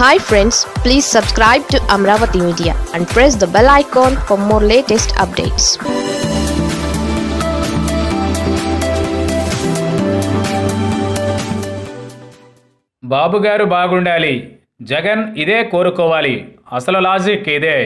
hi friends please subscribe to Amaravati media and press the bell icon for more latest updates బాబుగారు బాగుండాలి జగన్ ఇదే కోరుకోవాలి అసలు లాజిక్ ఇదే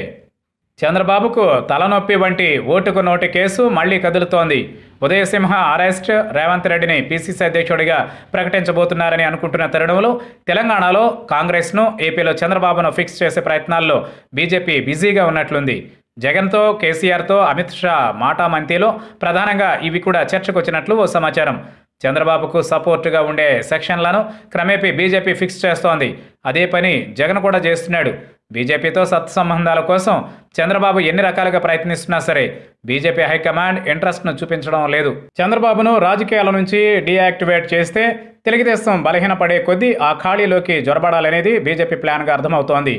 చంద్రబాబుకు తలనొప్పి వంటి ఓటుకు నోటి కేసు మళ్ళీ కదులుతోంది ఉదయసింహ అరెస్ట్ రేవంత్ రెడ్డిని పీసీసీ అధ్యక్షుడిగా ప్రకటించబోతున్నారని అనుకుంటున్న తరుణంలో తెలంగాణలో కాంగ్రెస్ను ఏపీలో చంద్రబాబును ఫిక్స్ చేసే ప్రయత్నాల్లో బీజేపీ బిజీగా ఉన్నట్లుంది జగన్తో కేసీఆర్తో అమిత్ షా మాటామంతిలో ప్రధానంగా ఇవి కూడా చర్చకొచ్చినట్లు ఓ సమాచారం చంద్రబాబుకు సపోర్టుగా ఉండే సెక్షన్లను క్రమేపీ బీజేపీ ఫిక్స్ చేస్తోంది అదే పని జగన్ కూడా చేస్తున్నాడు బీజేపీతో సత్సంబంధాల కోసం చంద్రబాబు ఎన్ని రకాలుగా ప్రయత్నిస్తున్నా సరే బీజేపీ హైకమాండ్ ఇంట్రెస్ట్ను చూపించడం లేదు చంద్రబాబును రాజకీయాల నుంచి డీయాక్టివేట్ చేస్తే తెలుగుదేశం బలహీనపడే కొద్దీ ఆ ఖాళీలోకి జొరబడాలనేది బీజేపీ ప్లాన్గా అర్థమవుతోంది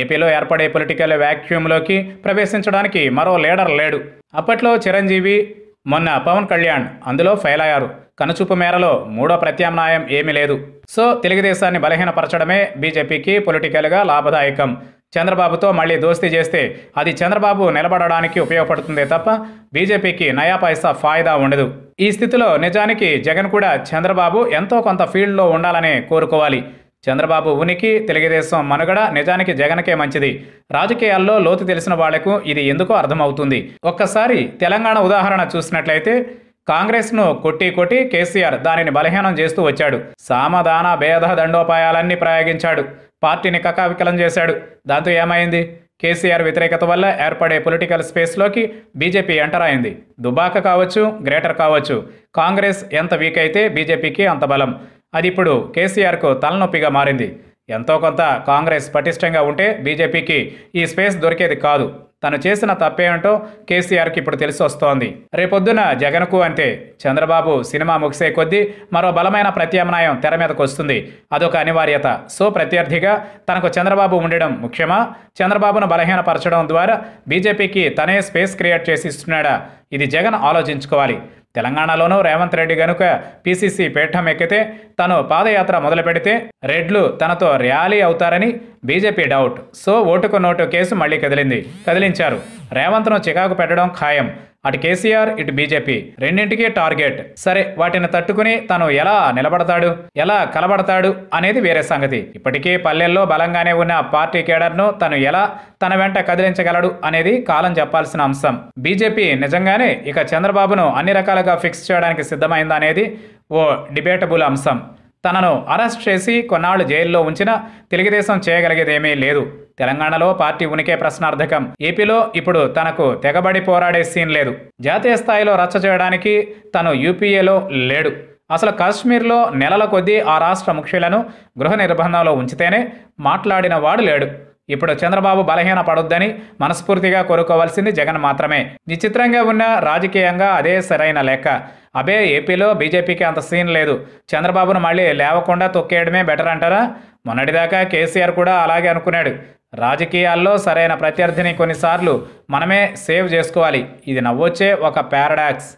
ఏపీలో ఏర్పడే పొలిటికల్ వ్యాక్యూమ్లోకి ప్రవేశించడానికి మరో లీడర్ లేడు అప్పట్లో చిరంజీవి మొన్న పవన్ కళ్యాణ్ అందులో ఫెయిల్ అయ్యారు కనుచూపు మేరలో మూడో ప్రత్యామ్నాయం ఏమీ లేదు సో తెలుగుదేశాన్ని బలహీనపరచడమే బీజేపీకి పొలిటికల్గా లాభదాయకం చంద్రబాబుతో మళ్ళీ దోస్తీ చేస్తే అది చంద్రబాబు నిలబడడానికి ఉపయోగపడుతుందే తప్ప బీజేపీకి నయా పైసా ఫాయిదా ఉండదు ఈ స్థితిలో నిజానికి జగన్ కూడా చంద్రబాబు ఎంతో కొంత ఫీల్డ్లో ఉండాలనే కోరుకోవాలి చంద్రబాబు ఉనికి తెలుగుదేశం మనుగడ నిజానికి జగన్కే మంచిది రాజకీయాల్లో లోతు తెలిసిన వాళ్లకు ఇది ఎందుకో అర్థమవుతుంది ఒక్కసారి తెలంగాణ ఉదాహరణ చూసినట్లయితే కాంగ్రెస్ను కొట్టి కొట్టి కేసీఆర్ దానిని బలహీనం చేస్తూ వచ్చాడు సామధాన భేద దండోపాయాలన్నీ ప్రయోగించాడు పార్టీని కకావికలం చేశాడు దాంతో ఏమైంది కేసీఆర్ వ్యతిరేకత వల్ల ఏర్పడే పొలిటికల్ స్పేస్లోకి బీజేపీ ఎంటర్ అయింది దుబాక కావచ్చు గ్రేటర్ కావచ్చు కాంగ్రెస్ ఎంత వీక్ అయితే బీజేపీకి అంత బలం అది ఇప్పుడు కేసీఆర్కు తలనొప్పిగా మారింది ఎంతో కొంత కాంగ్రెస్ పటిష్టంగా ఉంటే బీజేపీకి ఈ స్పేస్ దొరికేది కాదు తను చేసిన తప్పేమిటో కేసీఆర్కి ఇప్పుడు తెలిసి వస్తోంది రేపొద్దున జగన్కు అంటే చంద్రబాబు సినిమా ముగిసే కొద్దీ మరో బలమైన ప్రత్యామ్నాయం తెర మీదకు వస్తుంది అదొక అనివార్యత సో ప్రత్యర్థిగా తనకు చంద్రబాబు ఉండడం ముఖ్యమా చంద్రబాబును బలహీనపరచడం ద్వారా బీజేపీకి తనే స్పేస్ క్రియేట్ చేసి ఇస్తున్నాడా ఇది జగన్ ఆలోచించుకోవాలి తెలంగాణలోనూ రేవంత్ రెడ్డి గనుక పీసీసీ పీఠం ఎక్కితే తను పాదయాత్ర మొదలు పెడితే రెడ్లు తనతో ర్యాలీ అవుతారని బీజేపీ డౌట్ సో ఓటుకు నోటు కేసు మళ్లీ కదిలింది కదిలించారు రేవంత్ను చికాకు పెట్టడం ఖాయం అటు కేసీఆర్ ఇటు బీజేపీ రెండింటికి టార్గెట్ సరే వాటిని తట్టుకుని తను ఎలా నిలబడతాడు ఎలా కలబడతాడు అనేది వేరే సంగతి ఇప్పటికీ పల్లెల్లో బలంగానే ఉన్న పార్టీ కేడర్ను తను ఎలా తన వెంట కదిలించగలడు అనేది కాలం చెప్పాల్సిన అంశం బీజేపీ నిజంగానే ఇక చంద్రబాబును అన్ని రకాలుగా ఫిక్స్ చేయడానికి సిద్ధమైందనేది ఓ డిబేటబుల్ అంశం తనను అరెస్ట్ చేసి కొన్నాళ్లు జైల్లో ఉంచినా తెలుగుదేశం చేయగలిగేదేమీ లేదు తెలంగాణలో పార్టీ ఉనికే ప్రశ్నార్థకం ఏపీలో ఇప్పుడు తనకు తెగబడి పోరాడే సీన్ లేదు జాతీయ స్థాయిలో రచ్చ చేయడానికి తను యూపీఏలో లేడు అసలు కాశ్మీర్లో నెలల కొద్దీ ఆ రాష్ట్ర ముఖ్యులను గృహ నిర్బంధంలో ఉంచితేనే మాట్లాడిన వాడు లేడు ఇప్పుడు చంద్రబాబు బలహీన పడొద్దని మనస్ఫూర్తిగా కోరుకోవాల్సింది జగన్ మాత్రమే నిశ్చిత్రంగా ఉన్న రాజకీయంగా అదే సరైన లెక్క అబే ఏపీలో బీజేపీకి అంత సీన్ లేదు చంద్రబాబును మళ్ళీ లేవకుండా తొక్కేయడమే బెటర్ అంటారా మొన్నటిదాకా కేసీఆర్ కూడా అలాగే అనుకున్నాడు రాజకీయాల్లో సరైన ప్రత్యర్థిని కొన్నిసార్లు మనమే సేవ్ చేసుకోవాలి ఇది నవ్వొచ్చే ఒక పారడాక్స్